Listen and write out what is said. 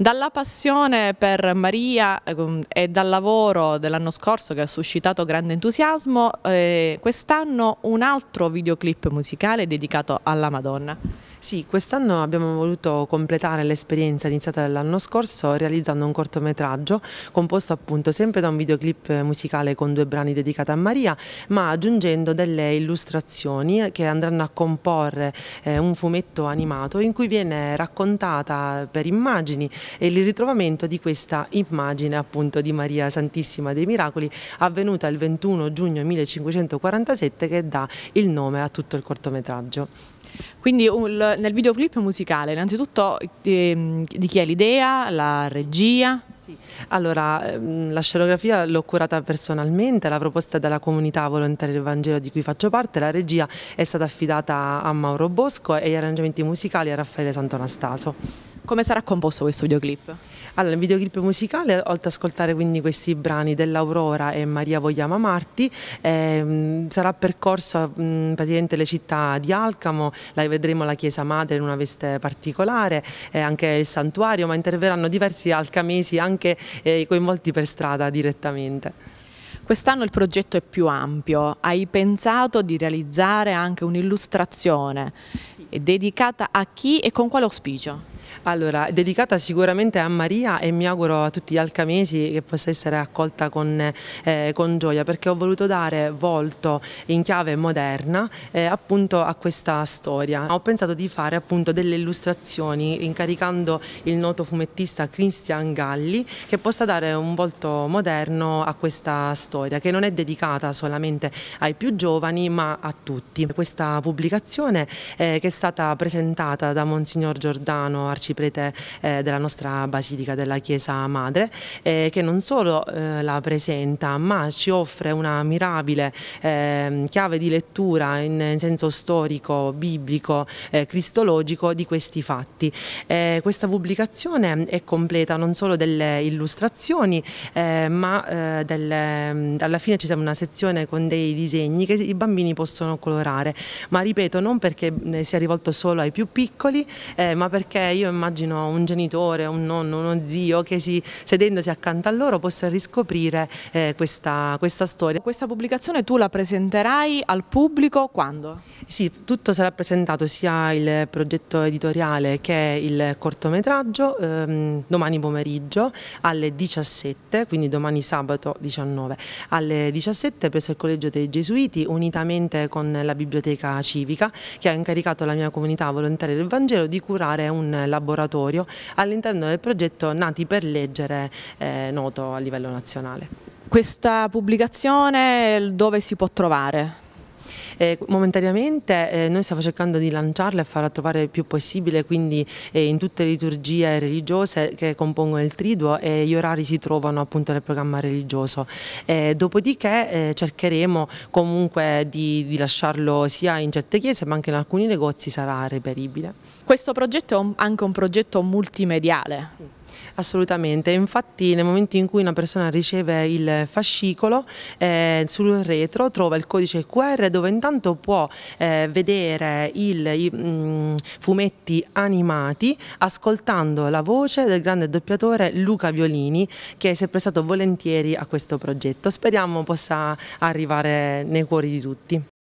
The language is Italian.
Dalla passione per Maria ehm, e dal lavoro dell'anno scorso che ha suscitato grande entusiasmo, eh, quest'anno un altro videoclip musicale dedicato alla Madonna. Sì, quest'anno abbiamo voluto completare l'esperienza iniziata l'anno scorso realizzando un cortometraggio composto appunto sempre da un videoclip musicale con due brani dedicati a Maria ma aggiungendo delle illustrazioni che andranno a comporre eh, un fumetto animato in cui viene raccontata per immagini il ritrovamento di questa immagine appunto di Maria Santissima dei Miracoli avvenuta il 21 giugno 1547 che dà il nome a tutto il cortometraggio. Quindi un, nel videoclip musicale, innanzitutto ehm, di, chi è l'idea, la regia? Allora, ehm, la scenografia l'ho curata personalmente, la proposta è dalla comunità volontaria del Vangelo di cui faccio parte, la regia è stata affidata a Mauro Bosco e gli arrangiamenti musicali a Raffaele Santonastaso. Come sarà composto questo videoclip? Allora, il videoclip musicale, oltre ad ascoltare quindi questi brani dell'Aurora e Maria Vogliama Marti, eh, sarà percorso mh, praticamente le città di Alcamo, la, vedremo la chiesa madre in una veste particolare, eh, anche il santuario, ma interverranno diversi alcamesi anche eh, coinvolti per strada direttamente. Quest'anno il progetto è più ampio, hai pensato di realizzare anche un'illustrazione sì. dedicata a chi e con quale auspicio? Allora, dedicata sicuramente a Maria e mi auguro a tutti gli alcamesi che possa essere accolta con, eh, con gioia perché ho voluto dare volto in chiave moderna eh, appunto a questa storia. Ho pensato di fare appunto delle illustrazioni incaricando il noto fumettista Christian Galli che possa dare un volto moderno a questa storia che non è dedicata solamente ai più giovani ma a tutti. Questa pubblicazione eh, che è stata presentata da Monsignor Giordano, arciprete eh, della nostra basilica della Chiesa Madre, eh, che non solo eh, la presenta ma ci offre una mirabile ehm, chiave di lettura in, in senso storico, biblico, eh, cristologico di questi fatti. Eh, questa pubblicazione è completa non solo delle illustrazioni eh, ma delle, ehm, alla fine ci sarà una sezione con dei disegni che i bambini possono colorare, ma ripeto non perché sia rivolto solo ai più piccoli ma perché io io immagino un genitore, un nonno, uno zio che si, sedendosi accanto a loro possa riscoprire eh, questa, questa storia. Questa pubblicazione tu la presenterai al pubblico quando? Sì, tutto sarà presentato sia il progetto editoriale che il cortometraggio ehm, domani pomeriggio alle 17, quindi domani sabato 19, alle 17 presso il Collegio dei Gesuiti unitamente con la Biblioteca Civica che ha incaricato la mia comunità volontaria del Vangelo di curare un lavoro laboratorio all'interno del progetto Nati per leggere eh, noto a livello nazionale. Questa pubblicazione dove si può trovare? Eh, momentaneamente eh, noi stiamo cercando di lanciarla e farla trovare il più possibile, quindi eh, in tutte le liturgie religiose che compongono il Triduo e eh, gli orari si trovano appunto nel programma religioso. Eh, dopodiché eh, cercheremo comunque di, di lasciarlo sia in certe chiese ma anche in alcuni negozi sarà reperibile. Questo progetto è anche un progetto multimediale. Sì. Assolutamente, infatti nel momento in cui una persona riceve il fascicolo eh, sul retro trova il codice QR dove intanto può eh, vedere il, i mh, mm, fumetti animati ascoltando la voce del grande doppiatore Luca Violini che si è prestato volentieri a questo progetto. Speriamo possa arrivare nei cuori di tutti.